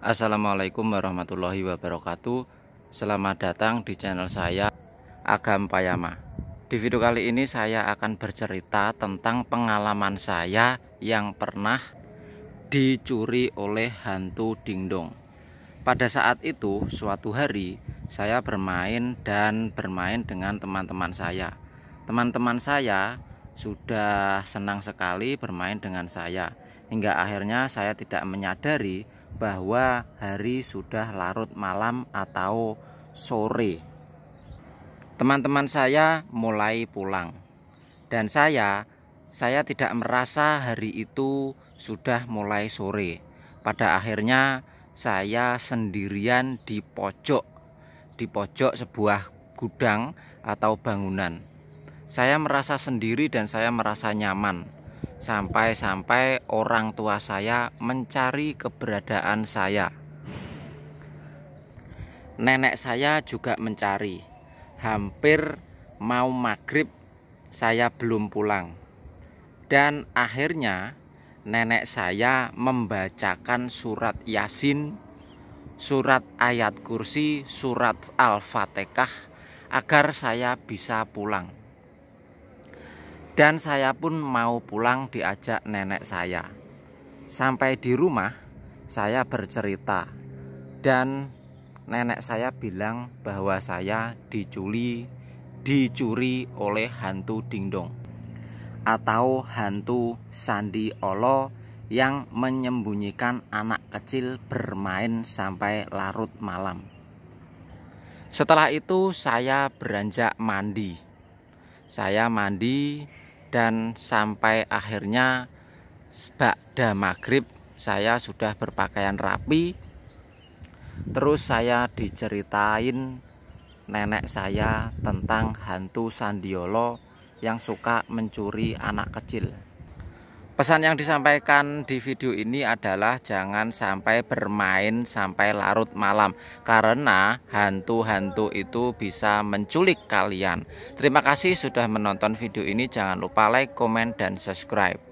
Assalamualaikum warahmatullahi wabarakatuh Selamat datang di channel saya Agam Payama Di video kali ini saya akan bercerita tentang pengalaman saya yang pernah dicuri oleh hantu dingdong Pada saat itu suatu hari saya bermain dan bermain dengan teman-teman saya Teman-teman saya sudah senang sekali bermain dengan saya Hingga akhirnya saya tidak menyadari bahwa hari sudah larut malam atau sore. Teman-teman saya mulai pulang. Dan saya saya tidak merasa hari itu sudah mulai sore. Pada akhirnya saya sendirian di pojok di pojok sebuah gudang atau bangunan. Saya merasa sendiri dan saya merasa nyaman sampai-sampai orang tua saya mencari keberadaan saya. Nenek saya juga mencari, hampir mau maghrib saya belum pulang, dan akhirnya nenek saya membacakan surat Yasin, surat ayat kursi, surat Al-Fatihah agar saya bisa pulang dan saya pun mau pulang diajak nenek saya. Sampai di rumah, saya bercerita dan nenek saya bilang bahwa saya diculi dicuri oleh hantu dingdong atau hantu sandi olo yang menyembunyikan anak kecil bermain sampai larut malam. Setelah itu saya beranjak mandi. Saya mandi dan sampai akhirnya dah maghrib saya sudah berpakaian rapi terus saya diceritain nenek saya tentang hantu sandiolo yang suka mencuri anak kecil Pesan yang disampaikan di video ini adalah jangan sampai bermain sampai larut malam karena hantu-hantu itu bisa menculik kalian. Terima kasih sudah menonton video ini. Jangan lupa like, komen, dan subscribe.